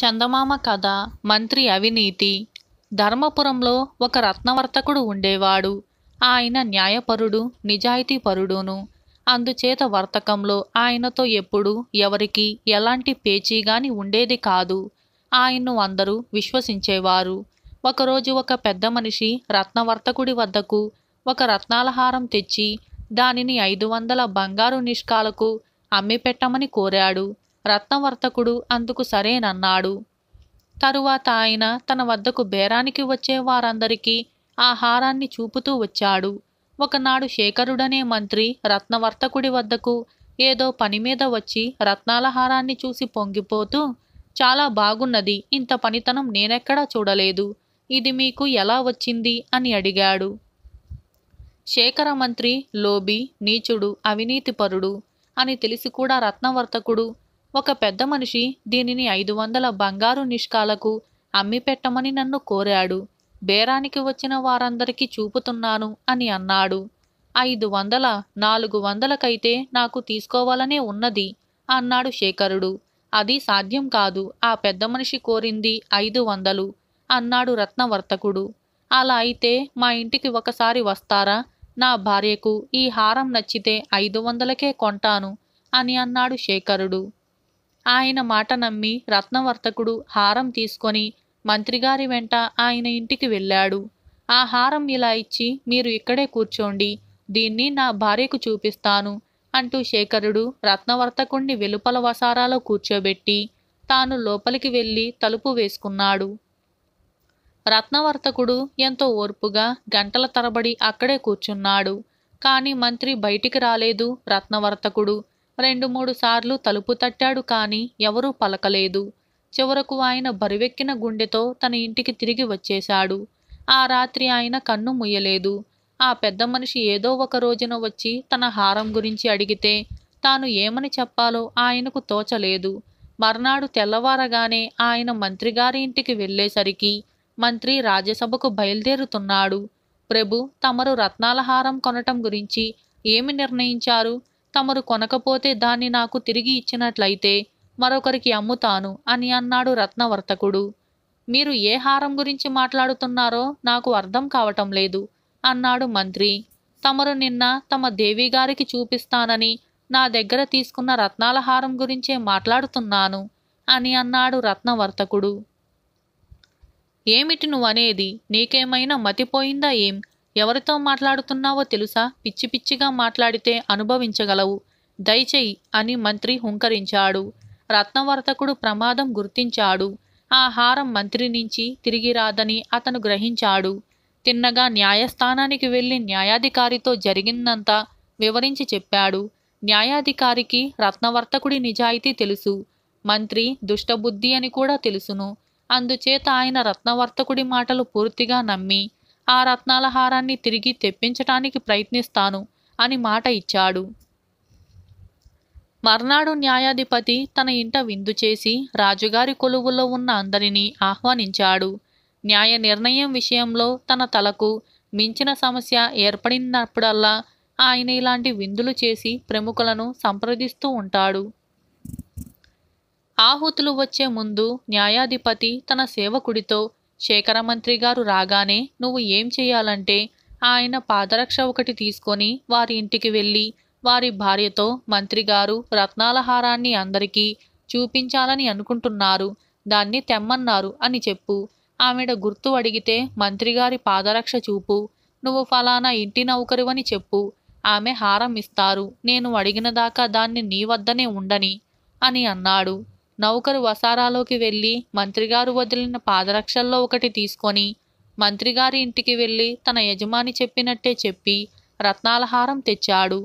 చందమామ కథ మంత్రి అవినీతి ధర్మపురంలో ఒక రత్నవర్తకుడు ఉండేవాడు ఆయన న్యాయపరుడు నిజాయితీపరుడును అందుచేత వర్తకంలో ఆయనతో ఎప్పుడు ఎవరికి ఎలాంటి పేచీగాని ఉండేది కాదు ఆయన్ను అందరూ విశ్వసించేవారు ఒకరోజు ఒక పెద్ద మనిషి రత్నవర్తకుడి వద్దకు ఒక రత్నాలహారం తెచ్చి దానిని ఐదు వందల బంగారు నిష్కాలకు అమ్మిపెట్టమని కోరాడు రత్నవర్తకుడు అందుకు సరేనన్నాడు తరువాత ఆయన తన వద్దకు బేరానికి వచ్చే వారందరికీ ఆహారాన్ని చూపుతూ వచ్చాడు ఒకనాడు శేఖరుడనే మంత్రి రత్నవర్తకుడి వద్దకు ఏదో పని మీద వచ్చి రత్నాల హారాన్ని చూసి పొంగిపోతూ చాలా బాగున్నది ఇంత పనితనం నేనెక్కడా చూడలేదు ఇది మీకు ఎలా వచ్చింది అని అడిగాడు శేఖర మంత్రి లోబి నీచుడు అవినీతిపరుడు అని తెలిసి కూడా రత్నవర్తకుడు ఒక పెద్ద మనిషి దీనిని ఐదు వందల బంగారు నిష్కాలకు అమ్మి పెట్టమని నన్ను కోరాడు బేరానికి వచ్చిన వారందరికీ చూపుతున్నాను అని అన్నాడు ఐదు వందల నాలుగు వందలకైతే నాకు తీసుకోవాలనే ఉన్నది అన్నాడు శేఖరుడు అది సాధ్యం కాదు ఆ పెద్ద మనిషి కోరింది ఐదు వందలు అన్నాడు రత్నవర్తకుడు అలా అయితే మా ఇంటికి ఒకసారి వస్తారా నా భార్యకు ఈ హారం నచ్చితే ఐదు వందలకే కొంటాను అని అన్నాడు శేఖరుడు ఆయన మాట నమ్మి రత్నవర్తకుడు హారం తీసుకొని మంత్రిగారి వెంట ఆయన ఇంటికి వెళ్ళాడు ఆ హారం ఇలా ఇచ్చి మీరు ఇక్కడే కూర్చోండి దీన్ని నా భార్యకు చూపిస్తాను అంటూ శేఖరుడు రత్నవర్తకుణ్ణి వెలుపల వసారాలో కూర్చోబెట్టి తాను లోపలికి వెళ్ళి తలుపు వేసుకున్నాడు రత్నవర్తకుడు ఎంతో ఓర్పుగా గంటల తరబడి అక్కడే కూర్చున్నాడు కాని మంత్రి బయటికి రాలేదు రత్నవర్తకుడు రెండు మూడు సార్లు తలుపు తట్టాడు కానీ ఎవరూ పలకలేదు చివరకు ఆయన బరువెక్కిన గుండెతో తన ఇంటికి తిరిగి వచ్చేశాడు ఆ రాత్రి ఆయన కన్ను ముయ్యలేదు ఆ పెద్ద మనిషి ఏదో ఒక రోజున వచ్చి తన హారం గురించి అడిగితే తాను ఏమని చెప్పాలో ఆయనకు తోచలేదు మర్నాడు తెల్లవారగానే ఆయన మంత్రిగారి ఇంటికి వెళ్ళేసరికి మంత్రి రాజ్యసభకు బయలుదేరుతున్నాడు ప్రభు తమరు రత్నాల హారం కొనటం గురించి ఏమి నిర్ణయించారు తమరు కొనకపోతే దాన్ని నాకు తిరిగి ఇచ్చినట్లయితే మరొకరికి అమ్ముతాను అని అన్నాడు రత్నవర్తకుడు మీరు ఏ హారం గురించి మాట్లాడుతున్నారో నాకు అర్థం కావటం లేదు అన్నాడు మంత్రి తమరు నిన్న తమ దేవిగారికి చూపిస్తానని నా దగ్గర తీసుకున్న రత్నాల హారం గురించే మాట్లాడుతున్నాను అని అన్నాడు రత్నవర్తకుడు ఏమిటి నువ్వనేది నీకేమైనా మతిపోయిందా ఏం ఎవరితో మాట్లాడుతున్నావో తెలుసా పిచ్చి పిచ్చిగా మాట్లాడితే అనుభవించగలవు దయచేయి అని మంత్రి హుంకరించాడు రత్నవర్తకుడు ప్రమాదం గుర్తించాడు ఆ హారం మంత్రి నుంచి తిరిగి రాదని అతను గ్రహించాడు తిన్నగా న్యాయస్థానానికి వెళ్లి న్యాయాధికారితో జరిగిందంతా వివరించి చెప్పాడు న్యాయాధికారికి రత్నవర్తకుడి నిజాయితీ తెలుసు మంత్రి దుష్టబుద్ధి అని కూడా తెలుసును అందుచేత ఆయన రత్నవర్తకుడి మాటలు పూర్తిగా నమ్మి ఆ రత్నాల హారాన్ని తిరిగి తెప్పించటానికి ప్రయత్నిస్తాను అని మాట ఇచ్చాడు మర్నాడు న్యాయాధిపతి తన ఇంట విందు చేసి రాజుగారి కొలువులో ఉన్న అందరినీ ఆహ్వానించాడు న్యాయ నిర్ణయం విషయంలో తన తలకు మించిన సమస్య ఏర్పడినప్పుడల్లా ఆయన ఇలాంటి విందులు చేసి ప్రముఖులను సంప్రదిస్తూ ఉంటాడు ఆహుతులు వచ్చే ముందు న్యాయాధిపతి తన సేవకుడితో శేఖరమంత్రి గారు రాగానే నువ్వు ఏం చేయాలంటే ఆయన పాదరక్ష ఒకటి తీసుకొని వారి ఇంటికి వెళ్ళి వారి భార్యతో మంత్రిగారు రత్నాల హారాన్ని అందరికీ చూపించాలని అనుకుంటున్నారు దాన్ని తెమ్మన్నారు అని చెప్పు ఆమెడ గుర్తు అడిగితే మంత్రిగారి పాదరక్ష చూపు నువ్వు ఫలానా ఇంటి నౌకరువని చెప్పు ఆమె హారం ఇస్తారు నేను అడిగిన దాకా దాన్ని నీ వద్దనే ఉండని అని అన్నాడు నౌకరు వసారాలోకి వెళ్ళి మంత్రిగారు వదిలిన పాదరక్షల్లో ఒకటి తీసుకొని మంత్రిగారి ఇంటికి వెళ్ళి తన యజమాని చెప్పినట్టే చెప్పి రత్నాలహారం తెచ్చాడు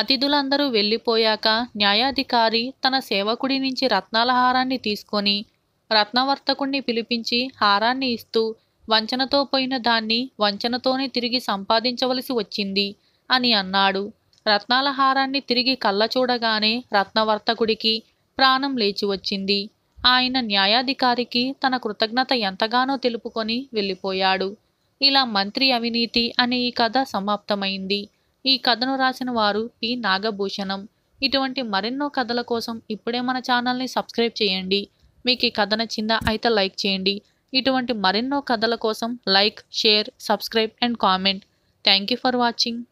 అతిథులందరూ వెళ్ళిపోయాక న్యాయాధికారి తన సేవకుడి నుంచి రత్నాలహారాన్ని తీసుకొని రత్నవర్తకుణ్ణి పిలిపించి హారాన్ని ఇస్తూ వంచనతో పోయిన దాన్ని వంచనతోనే తిరిగి సంపాదించవలసి వచ్చింది అని అన్నాడు రత్నాల హారాన్ని తిరిగి కళ్ళ చూడగానే రత్నవర్తకుడికి ప్రాణం లేచి వచ్చింది ఆయన న్యాయాధికారికి తన కృతజ్ఞత ఎంతగానో తెలుపుకొని వెళ్ళిపోయాడు ఇలా మంత్రి అవినీతి అనే ఈ కథ సమాప్తమైంది ఈ కథను రాసిన వారు పి నాగభూషణం ఇటువంటి మరెన్నో కథల కోసం ఇప్పుడే మన ఛానల్ని సబ్స్క్రైబ్ చేయండి మీకు ఈ కథ నచ్చిందా అయితే లైక్ చేయండి ఇటువంటి మరెన్నో కథల కోసం like share subscribe and comment thank you for watching